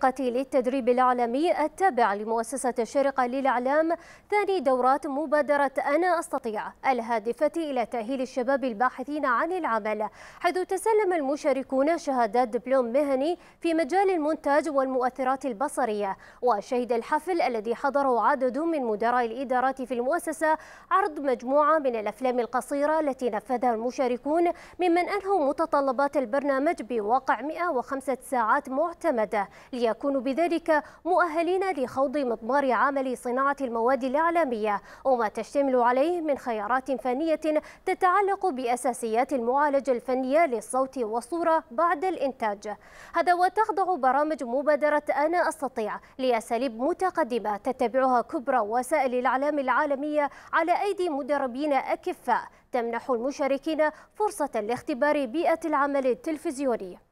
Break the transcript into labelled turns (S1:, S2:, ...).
S1: قتيل التدريب العالمي التابع لمؤسسة الشرقة للإعلام ثاني دورات مبادرة أنا أستطيع الهادفة إلى تأهيل الشباب الباحثين عن العمل حيث تسلم المشاركون شهادات دبلوم مهني في مجال المونتاج والمؤثرات البصرية وشهد الحفل الذي حضره عدد من مدراء الإدارات في المؤسسة عرض مجموعة من الأفلام القصيرة التي نفذها المشاركون ممن أنهوا متطلبات البرنامج بواقع 105 ساعات معتمدة لي ليكونوا بذلك مؤهلين لخوض مضمار عمل صناعة المواد الإعلامية وما تشتمل عليه من خيارات فنية تتعلق بأساسيات المعالجة الفنية للصوت والصورة بعد الإنتاج هذا وتخضع برامج مبادرة أنا أستطيع لأساليب متقدمة تتبعها كبرى وسائل الإعلام العالمية على أيدي مدربين أكفاء تمنح المشاركين فرصة لاختبار بيئة العمل التلفزيوني